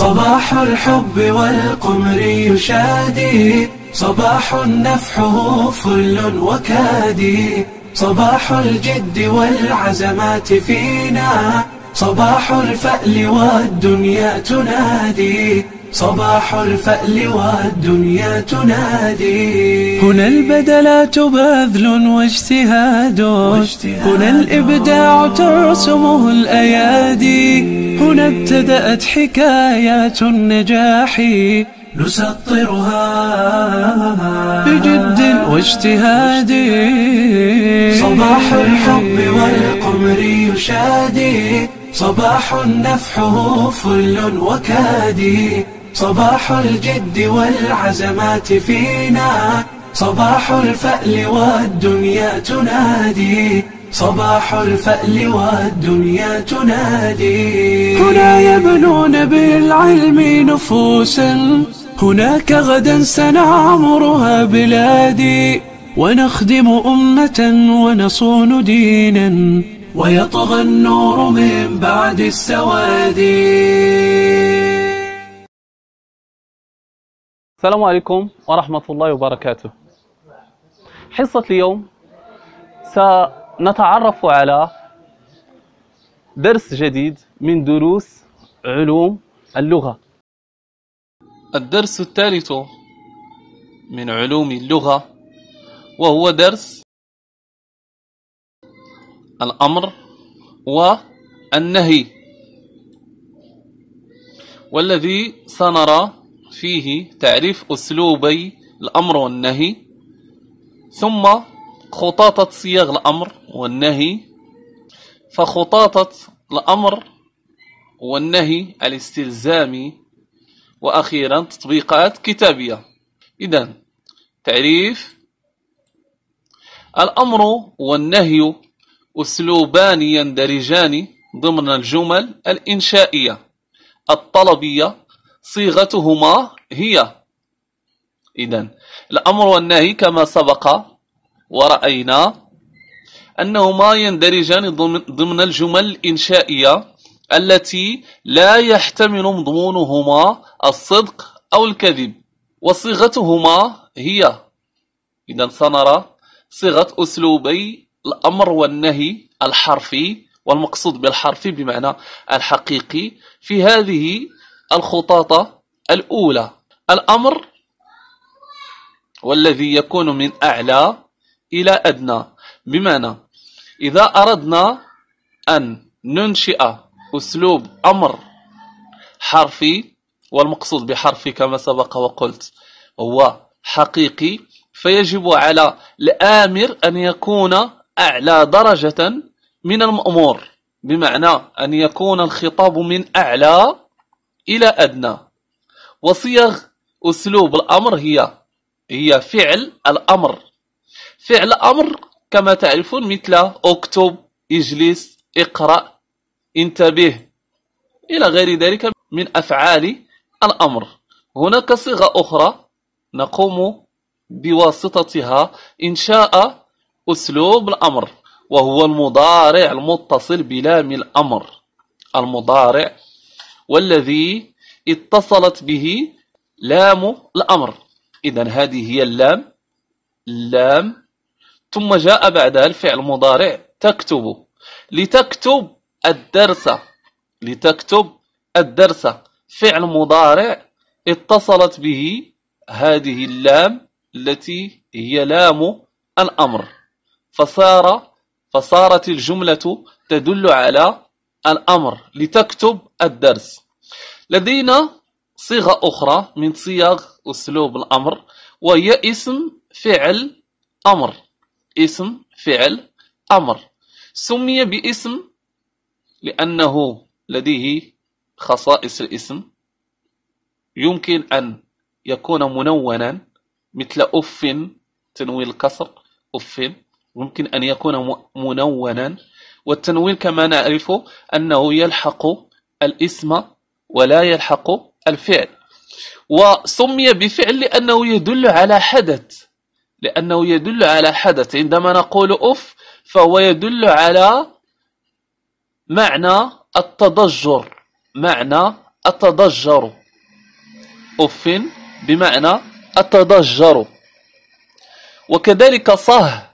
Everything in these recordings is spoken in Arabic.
صباح الحب والقمر يشادي صباح نفحه فل وكادي صباح الجد والعزمات فينا صباح الفأل والدنيا تنادي صباح الفأل والدنيا تنادي هنا البدلات بذل واجتهاد, واجتهاد هنا الإبداع ترسمه الأيادي هنا ابتدأت حكايات النجاح نسطرها بجد واجتهاد صباح الحب والقمر يشادي صباح نفحه فل وكادي صباح الجد والعزمات فينا صباح الفأل والدنيا تنادي صباح الفأل والدنيا تنادي هنا يبنون بالعلم نفوسا هناك غدا سنعمرها بلادي ونخدم أمة ونصون دينا ويطغى النور من بعد السواد السلام عليكم ورحمة الله وبركاته حصة اليوم نتعرف على درس جديد من دروس علوم اللغة الدرس الثالث من علوم اللغة وهو درس الأمر والنهي والذي سنرى فيه تعريف أسلوبي الأمر والنهي ثم خطاطة صياغ الأمر والنهي فخطاطة الأمر والنهي الاستلزامي وأخيرا تطبيقات كتابية إذا تعريف الأمر والنهي أسلوبان يندرجان ضمن الجمل الإنشائية الطلبية صيغتهما هي إذا الأمر والنهي كما سبق ورأينا أنهما يندرجان ضمن الجمل الإنشائية التي لا يحتمل مضمونهما الصدق أو الكذب وصيغتهما هي إذا سنرى صيغة أسلوبي الأمر والنهي الحرفي والمقصود بالحرفي بمعنى الحقيقي في هذه الخطاطة الأولى الأمر والذي يكون من أعلى إلى أدنى بمعنى إذا أردنا أن ننشئ أسلوب أمر حرفي والمقصود بحرفي كما سبق وقلت هو حقيقي فيجب على الآمر أن يكون أعلى درجة من المأمور بمعنى أن يكون الخطاب من أعلى إلى أدنى وصيغ أسلوب الأمر هي هي فعل الأمر فعل أمر كما تعرفون مثل اكتب اجلس اقرأ انتبه إلى غير ذلك من أفعال الأمر هناك صيغة أخرى نقوم بواسطتها إنشاء أسلوب الأمر وهو المضارع المتصل بلام الأمر المضارع والذي اتصلت به لام الأمر إذا هذه هي اللام لام ثم جاء بعدها الفعل المضارع تكتب لتكتب الدرس لتكتب الدرس فعل مضارع اتصلت به هذه اللام التي هي لام الأمر فصار فصارت الجملة تدل على الأمر لتكتب الدرس لدينا صيغة أخرى من صيغ أسلوب الأمر وهي اسم فعل أمر اسم فعل أمر سمي باسم لأنه لديه خصائص الاسم يمكن أن يكون منونا مثل أف تنوين الكسر أف يمكن أن يكون منونا والتنوين كما نعرفه أنه يلحق الاسم ولا يلحق الفعل وسمي بفعل لأنه يدل على حدث لأنه يدل على حدث عندما نقول أف فهو يدل على معنى التضجر معنى التضجر أف بمعنى التضجر وكذلك صه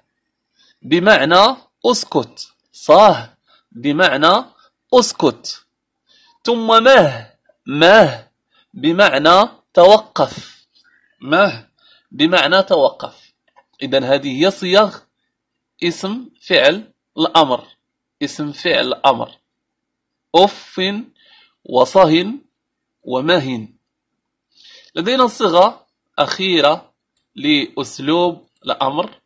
بمعنى اسكت صه بمعنى اسكت ثم مه مه بمعنى توقف مه بمعنى توقف إذا هذه هي صيغ اسم فعل الأمر اسم فعل الأمر أف وصه ومهن لدينا صيغة أخيرة لأسلوب الأمر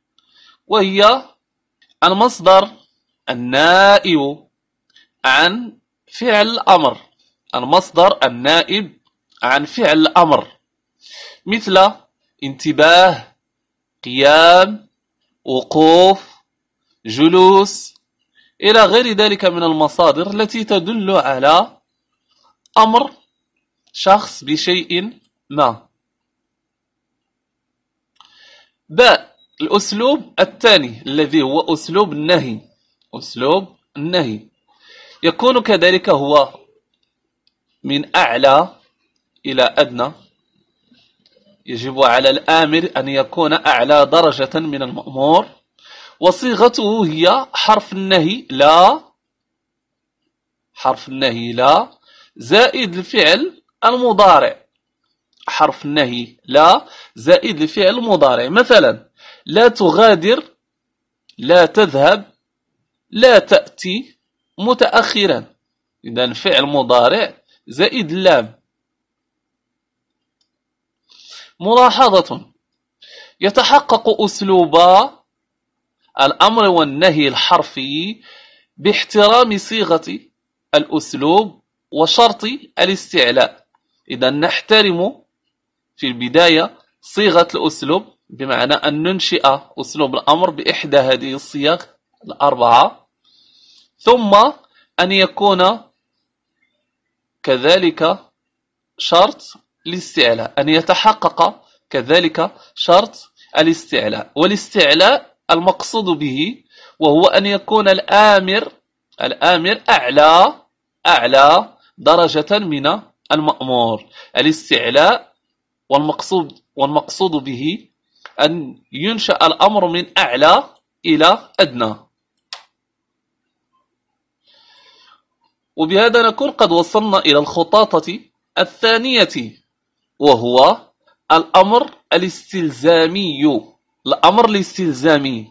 وهي المصدر النائب عن فعل الأمر المصدر النائب عن فعل الأمر مثل انتباه قيام وقوف جلوس إلى غير ذلك من المصادر التي تدل على أمر شخص بشيء ما باء الأسلوب الثاني الذي هو أسلوب النهي أسلوب النهي يكون كذلك هو من أعلى إلى أدنى يجب على الآمر أن يكون أعلى درجة من المأمور وصيغته هي حرف النهي لا حرف النهي لا زائد الفعل المضارع حرف النهي لا زائد الفعل المضارع مثلا لا تغادر لا تذهب لا تأتي متأخرا إذا فعل مضارع زائد اللام ملاحظة يتحقق أسلوبا الأمر والنهي الحرفي باحترام صيغة الأسلوب وشرط الاستعلاء إذا نحترم في البداية صيغة الأسلوب بمعنى أن ننشئ أسلوب الأمر بإحدى هذه الصيغ الأربعة ثم أن يكون كذلك شرط الاستعلاء أن يتحقق كذلك شرط الاستعلاء والاستعلاء المقصود به وهو أن يكون الآمر الآمر أعلى أعلى درجة من المأمور الاستعلاء والمقصود والمقصود به أن ينشأ الأمر من أعلى إلى أدنى وبهذا نكون قد وصلنا إلى الخطاطة الثانية وهو الأمر الاستلزامي الأمر الاستلزامي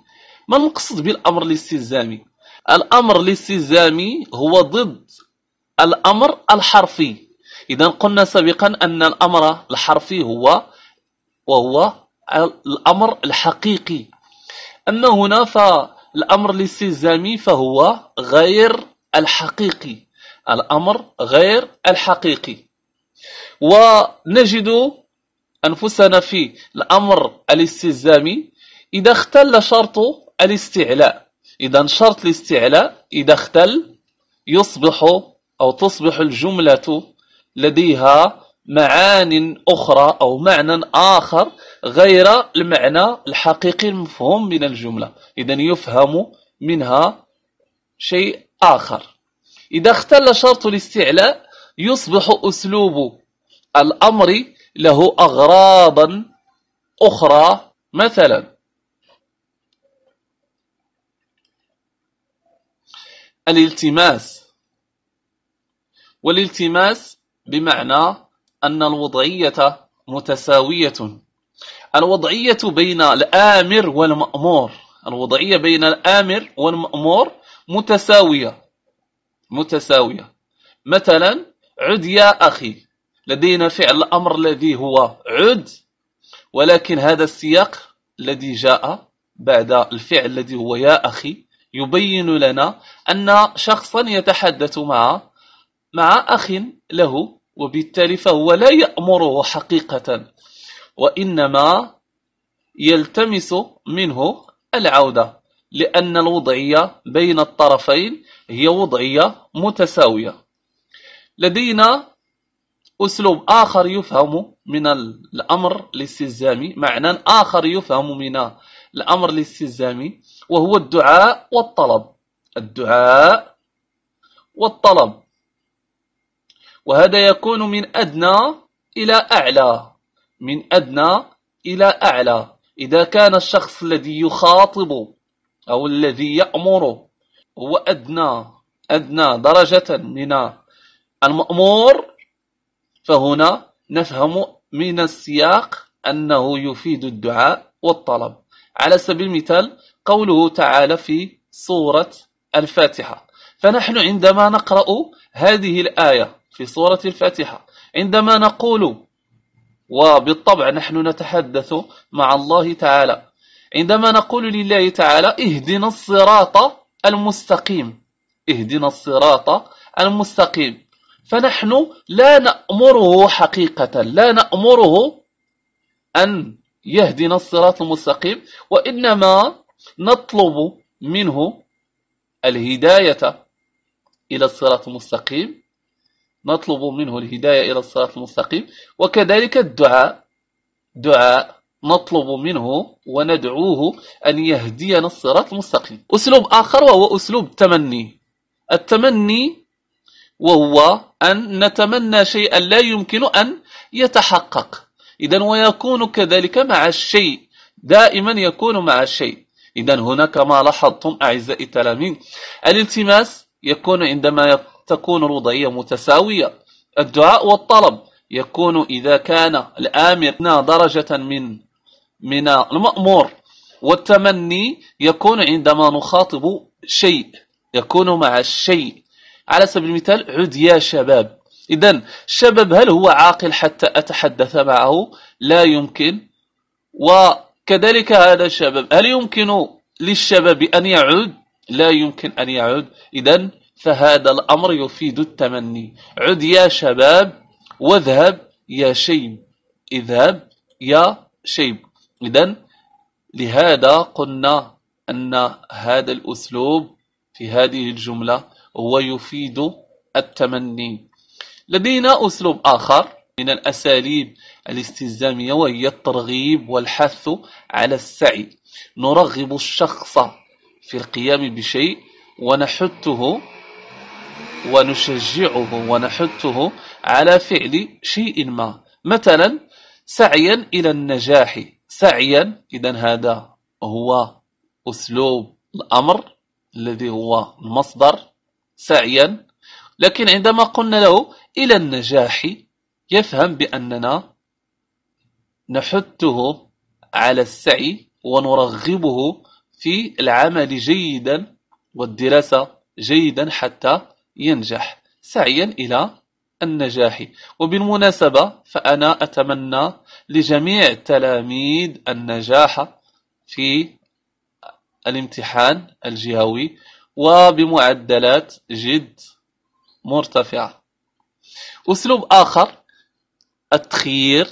ما المقصد بالأمر الاستلزامي الأمر الاستلزامي هو ضد الأمر الحرفي إذا قلنا سابقا أن الأمر الحرفي هو وهو الأمر الحقيقي أما هنا فالأمر الاستلزامي فهو غير الحقيقي الأمر غير الحقيقي ونجد أنفسنا في الأمر الاستلزامي إذا اختل شرط الاستعلاء إذا شرط الاستعلاء إذا اختل يصبح أو تصبح الجملة لديها معان أخرى أو معنى آخر غير المعنى الحقيقي المفهوم من الجملة إذا يفهم منها شيء آخر إذا اختل شرط الاستعلاء يصبح أسلوب الأمر له أغراضا أخرى مثلا الالتماس والالتماس بمعنى أن الوضعية متساوية الوضعية بين الآمر والمأمور الوضعية بين الآمر والمأمور متساوية متساوية مثلا عد يا أخي لدينا فعل الأمر الذي هو عد ولكن هذا السياق الذي جاء بعد الفعل الذي هو يا أخي يبين لنا أن شخصا يتحدث مع مع أخ له وبالتالي فهو لا يأمره حقيقة وإنما يلتمس منه العودة لأن الوضعية بين الطرفين هي وضعية متساوية لدينا أسلوب آخر يفهم من الأمر الاستلزامي معنى آخر يفهم من الأمر الاستلزامي وهو الدعاء والطلب الدعاء والطلب وهذا يكون من أدنى إلى أعلى من أدنى إلى أعلى إذا كان الشخص الذي يخاطب أو الذي يأمر هو أدنى أدنى درجة من المأمور فهنا نفهم من السياق أنه يفيد الدعاء والطلب على سبيل المثال قوله تعالى في سورة الفاتحة فنحن عندما نقرأ هذه الآية في سورة الفاتحة عندما نقول وبالطبع نحن نتحدث مع الله تعالى عندما نقول لله تعالى اهدنا الصراط المستقيم اهدنا الصراط المستقيم فنحن لا نأمره حقيقة لا نأمره أن يهدنا الصراط المستقيم وإنما نطلب منه الهداية إلى الصراط المستقيم نطلب منه الهداية إلى الصراط المستقيم وكذلك الدعاء دعاء نطلب منه وندعوه أن يهدينا الصراط المستقيم أسلوب آخر وهو أسلوب التمني التمني وهو أن نتمنى شيئا لا يمكن أن يتحقق إذا ويكون كذلك مع الشيء دائما يكون مع الشيء إذا هنا كما لاحظتم أعزائي التلاميذ الالتماس يكون عندما تكون الوضعية متساوية الدعاء والطلب يكون إذا كان الآمر درجة من من المأمور والتمني يكون عندما نخاطب شيء يكون مع الشيء على سبيل المثال عد يا شباب إذا الشباب هل هو عاقل حتى أتحدث معه لا يمكن وكذلك هذا الشباب هل يمكن للشباب أن يعود لا يمكن أن يعود إذا فهذا الأمر يفيد التمني عد يا شباب واذهب يا شيب اذهب يا شيب إذا لهذا قلنا أن هذا الأسلوب في هذه الجملة ويفيد التمني لدينا أسلوب آخر من الأساليب الاستلزامية وهي الترغيب والحث على السعي نرغب الشخص في القيام بشيء ونحثه ونشجعه ونحثه على فعل شيء ما مثلا سعيا إلى النجاح سعيا إذا هذا هو أسلوب الأمر الذي هو المصدر سعيا لكن عندما قلنا له إلى النجاح يفهم بأننا نحثه على السعي ونرغبه في العمل جيدا والدراسة جيدا حتى ينجح سعيا إلى النجاح وبالمناسبة فأنا أتمنى لجميع التلاميذ النجاح في الامتحان الجهوي وبمعدلات جد مرتفعة أسلوب آخر التخيير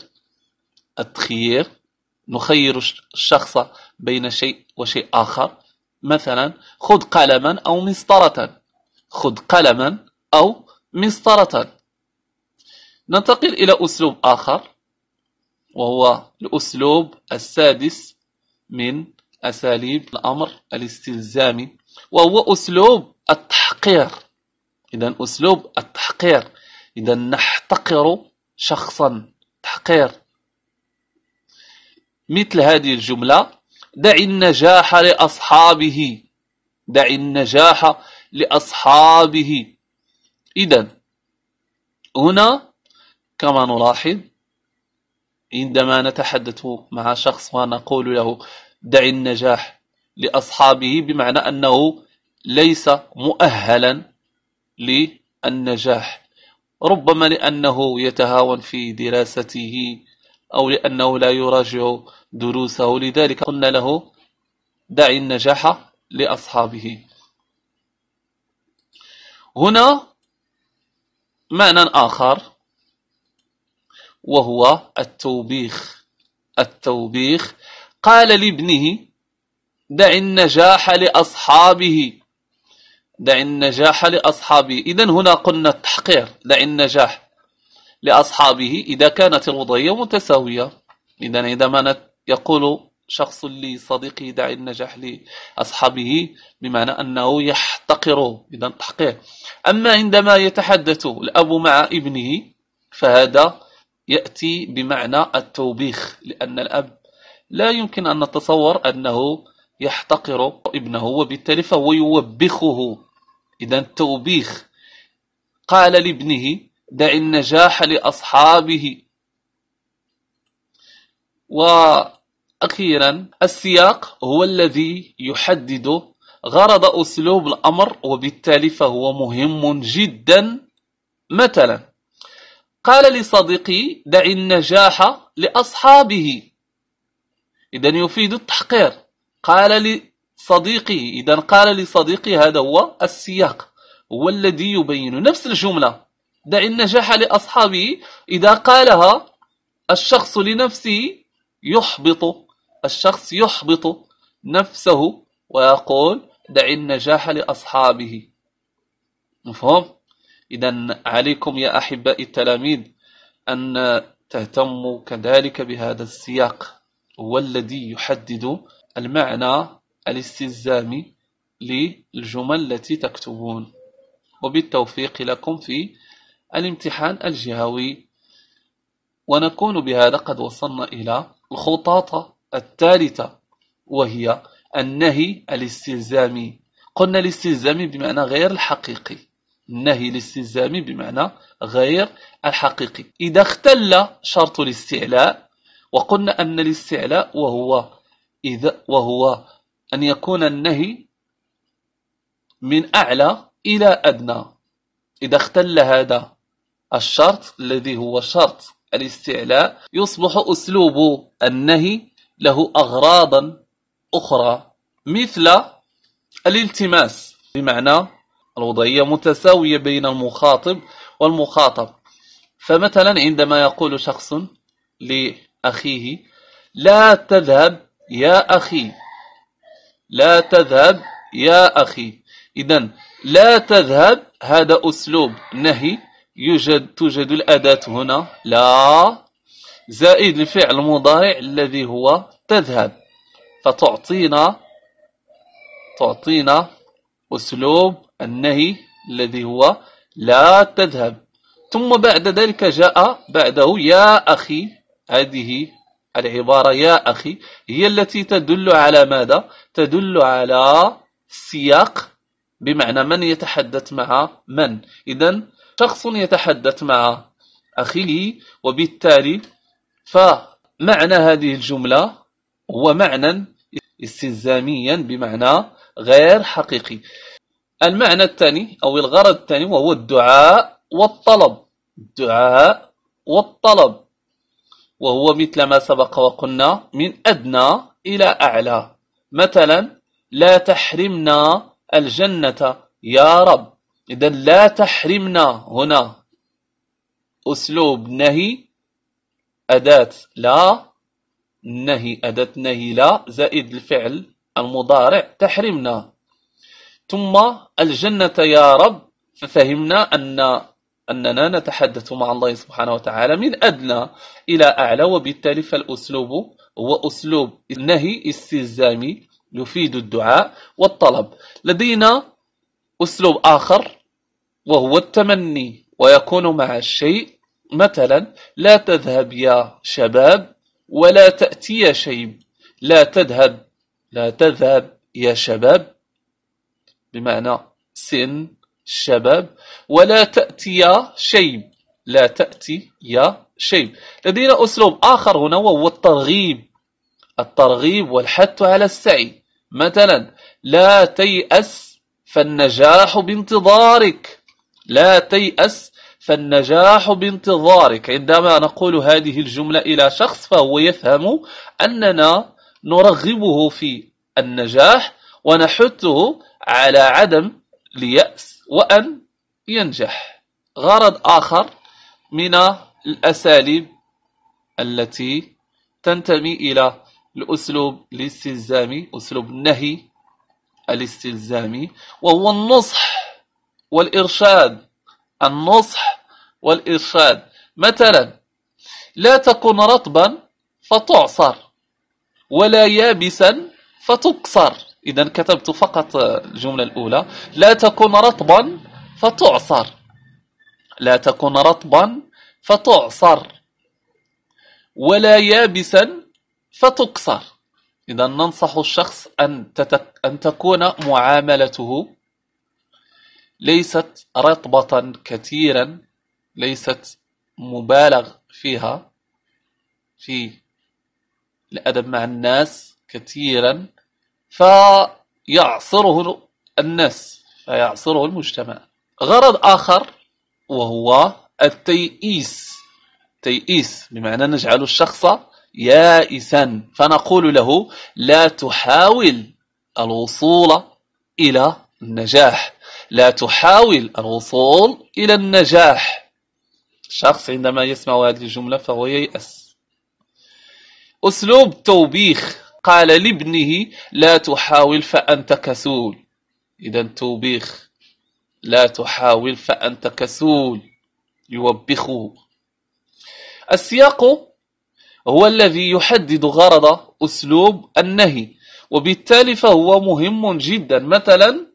التخيير نخير الشخص بين شيء وشيء آخر مثلا خذ قلما أو مسطرة خذ قلما أو مسطرة ننتقل إلى أسلوب آخر وهو الأسلوب السادس من أساليب الأمر الاستلزامي وهو أسلوب التحقير إذا أسلوب التحقير إذا نحتقر شخصا تحقير مثل هذه الجملة دع النجاح لأصحابه دع النجاح لأصحابه إذا هنا كما نلاحظ عندما نتحدث مع شخص ونقول له دع النجاح لأصحابه بمعنى أنه ليس مؤهلا للنجاح ربما لأنه يتهاون في دراسته أو لأنه لا يراجع دروسه لذلك قلنا له دع النجاح لأصحابه هنا معنى آخر وهو التوبيخ التوبيخ قال لابنه دع النجاح لأصحابه دع النجاح لأصحابه إذا هنا قلنا التحقير دع النجاح لأصحابه إذا كانت الوضعية متساوية إذا عندما يقول شخص لصديقه دع النجاح لأصحابه بمعنى أنه يحتقره إذا تحقير أما عندما يتحدث الأب مع ابنه فهذا يأتي بمعنى التوبيخ لأن الأب لا يمكن أن نتصور أنه يحتقر ابنه وبالتالي فهو يوبخه إذا التوبيخ قال لابنه دع النجاح لأصحابه وأخيرا السياق هو الذي يحدد غرض أسلوب الأمر وبالتالي فهو مهم جدا مثلا قال لصديقي دع النجاح لأصحابه إذا يفيد التحقير قال لصديقه إذا قال لصديقه هذا هو السياق هو الذي يبين نفس الجملة دع النجاح لأصحابه إذا قالها الشخص لنفسه يحبط الشخص يحبط نفسه ويقول دع النجاح لأصحابه مفهوم؟ إذا عليكم يا أحبائي التلاميذ أن تهتموا كذلك بهذا السياق هو الذي يحدد المعنى الاستلزامي للجمل التي تكتبون وبالتوفيق لكم في الامتحان الجهوي ونكون بهذا قد وصلنا إلى الخطاطة الثالثة وهي النهي الاستلزامي قلنا الاستلزامي بمعنى غير الحقيقي النهي الاستلزامي بمعنى غير الحقيقي إذا اختل شرط الاستعلاء وقلنا أن الاستعلاء وهو إذا وهو أن يكون النهي من أعلى إلى أدنى إذا اختل هذا الشرط الذي هو شرط الاستعلاء يصبح أسلوب النهي له أغراضا أخرى مثل الالتماس بمعنى الوضعية متساوية بين المخاطب والمخاطب فمثلا عندما يقول شخص لأخيه لا تذهب يا أخي لا تذهب يا أخي إذا لا تذهب هذا أسلوب نهي يوجد توجد الأداة هنا لا زائد الفعل المضارع الذي هو تذهب فتعطينا تعطينا أسلوب النهي الذي هو لا تذهب ثم بعد ذلك جاء بعده يا أخي هذه العبارة يا أخي هي التي تدل على ماذا؟ تدل على سياق بمعنى من يتحدث مع من إذا شخص يتحدث مع أخيه وبالتالي فمعنى هذه الجملة هو معنى استلزاميا بمعنى غير حقيقي المعنى الثاني أو الغرض الثاني وهو الدعاء والطلب الدعاء والطلب وهو مثل ما سبق وقلنا من أدنى إلى أعلى مثلا لا تحرمنا الجنة يا رب إذا لا تحرمنا هنا أسلوب نهي أداة لا نهي أداة نهي لا زائد الفعل المضارع تحرمنا ثم الجنة يا رب ففهمنا أن أننا نتحدث مع الله سبحانه وتعالى من أدنى إلى أعلى وبالتالي فالأسلوب هو أسلوب النهي استلزامي يفيد الدعاء والطلب لدينا أسلوب آخر وهو التمني ويكون مع الشيء مثلا لا تذهب يا شباب ولا تأتي يا شيب لا تذهب لا تذهب يا شباب بمعنى سن الشباب ولا تأتي يا شيب لا تأتي يا شيب لدينا أسلوب آخر هنا وهو الترغيب الترغيب والحث على السعي مثلا لا تيأس فالنجاح بانتظارك لا تيأس فالنجاح بانتظارك عندما نقول هذه الجملة إلى شخص فهو يفهم أننا نرغبه في النجاح ونحثه على عدم اليأس وأن ينجح غرض آخر من الأساليب التي تنتمي إلى الأسلوب الاستلزامي أسلوب النهي الاستلزامي وهو النصح والإرشاد النصح والإرشاد مثلا لا تكن رطبا فتعصر ولا يابسا فتكسر إذا كتبت فقط الجملة الأولى لا تكن رطبا فتعصر لا تكن رطبا فتعصر ولا يابسا فتكسر إذا ننصح الشخص أن, تتك... أن تكون معاملته ليست رطبة كثيرا ليست مبالغ فيها في الأدب مع الناس كثيرا فيعصره الناس فيعصره المجتمع غرض آخر وهو التيئيس تيئيس بمعنى نجعل الشخص يائسا فنقول له لا تحاول الوصول إلى النجاح لا تحاول الوصول إلى النجاح الشخص عندما يسمع هذه الجملة فهو ييأس أسلوب توبيخ قال لابنه لا تحاول فأنت كسول إذا توبيخ لا تحاول فأنت كسول يوبخه السياق هو الذي يحدد غرض أسلوب النهي وبالتالي فهو مهم جدا مثلا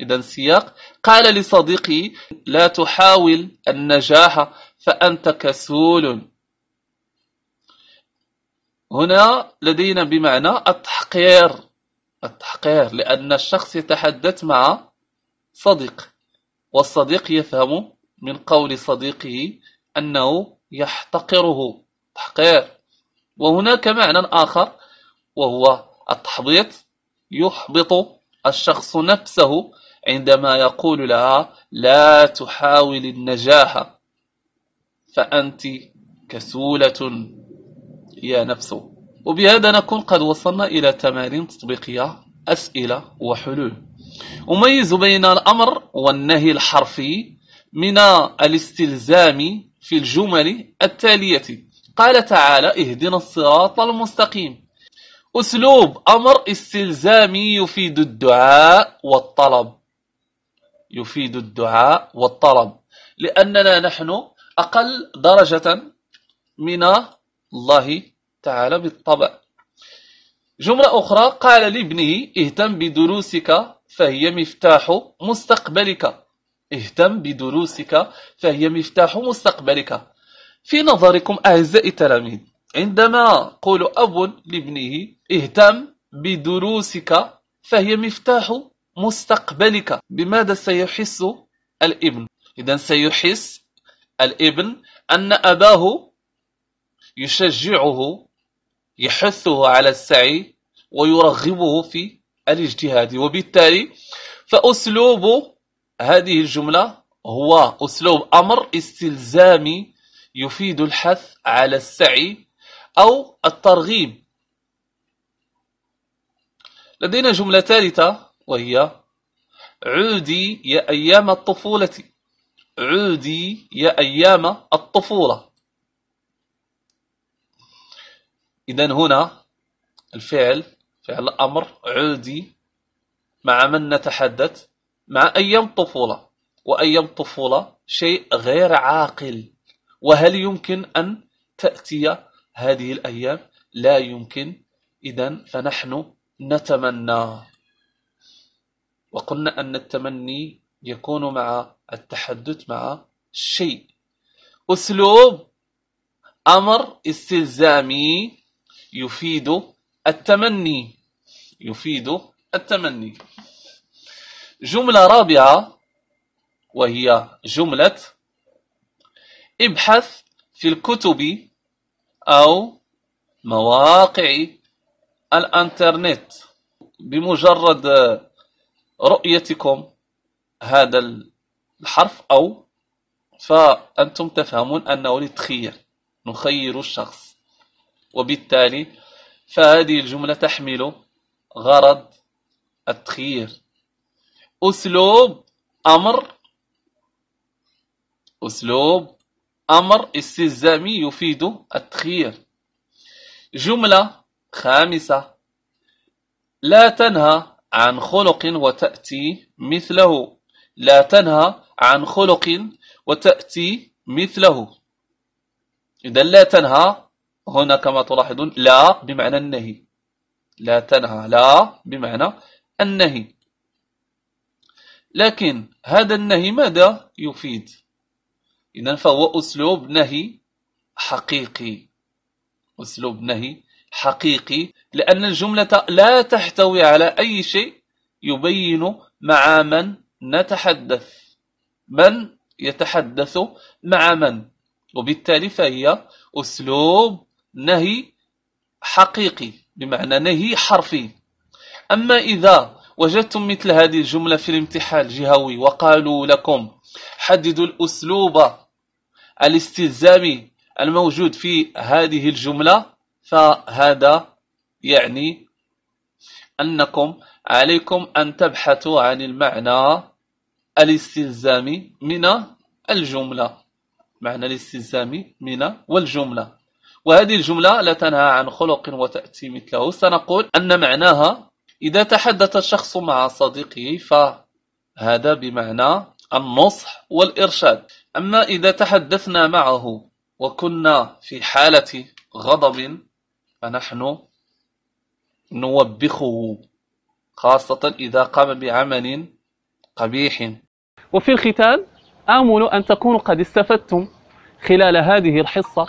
إذا سياق قال لصديقي لا تحاول النجاح فأنت كسول هنا لدينا بمعنى التحقير التحقير لأن الشخص يتحدث مع صديق والصديق يفهم من قول صديقه أنه يحتقره تحقير وهناك معنى آخر وهو التحبيط يحبط الشخص نفسه عندما يقول لها لا تحاول النجاح فأنت كسولة يا نفسه وبهذا نكون قد وصلنا إلى تمارين تطبيقية أسئلة وحلول أميز بين الأمر والنهي الحرفي من الاستلزام في الجمل التالية قال تعالى اهدنا الصراط المستقيم أسلوب أمر استلزامي يفيد الدعاء والطلب يفيد الدعاء والطلب لأننا نحن أقل درجة من الله تعالى بالطبع جملة أخرى قال لابنه اهتم بدروسك فهي مفتاح مستقبلك اهتم بدروسك فهي مفتاح مستقبلك في نظركم أعزائي التلاميذ عندما قول أب لابنه اهتم بدروسك فهي مفتاح مستقبلك بماذا سيحس الابن إذا سيحس الابن أن أباه يشجعه يحثه على السعي ويرغبه في الاجتهاد وبالتالي فأسلوب هذه الجملة هو أسلوب أمر استلزامي يفيد الحث على السعي أو الترغيب لدينا جملة ثالثة وهي عودي يا أيام الطفولة عودي يا أيام الطفولة إذا هنا الفعل فعل أمر عودي مع من نتحدث مع أيام طفولة وأيام طفولة شيء غير عاقل وهل يمكن أن تأتي هذه الأيام لا يمكن إذا فنحن نتمنى وقلنا أن التمني يكون مع التحدث مع شيء أسلوب أمر استلزامي يفيد التمني يفيد التمني جملة رابعة وهي جملة ابحث في الكتب أو مواقع الانترنت بمجرد رؤيتكم هذا الحرف أو فأنتم تفهمون أنه لتخير نخير الشخص وبالتالي فهذه الجملة تحمل غرض التخيير أسلوب أمر أسلوب أمر استلزامي يفيد التخيير جملة خامسة لا تنهى عن خلق وتأتي مثله لا تنهى عن خلق وتأتي مثله إذا لا تنهى هنا كما تلاحظون لا بمعنى النهي لا تنهى لا بمعنى النهي لكن هذا النهي ماذا يفيد إذا فهو أسلوب نهي حقيقي أسلوب نهي حقيقي لأن الجملة لا تحتوي على أي شيء يبين مع من نتحدث من يتحدث مع من وبالتالي فهي أسلوب نهي حقيقي بمعنى نهي حرفي أما إذا وجدتم مثل هذه الجملة في الامتحان الجهوي وقالوا لكم حددوا الأسلوب الاستلزامي الموجود في هذه الجملة فهذا يعني أنكم عليكم أن تبحثوا عن المعنى الاستلزامي من الجملة معنى الاستلزامي من والجملة وهذه الجملة لا تنهى عن خلق وتأتي مثله سنقول أن معناها إذا تحدث الشخص مع صديقه فهذا بمعنى النصح والإرشاد أما إذا تحدثنا معه وكنا في حالة غضب فنحن نوبخه خاصة إذا قام بعمل قبيح وفي الختام آمل أن تكونوا قد استفدتم خلال هذه الحصة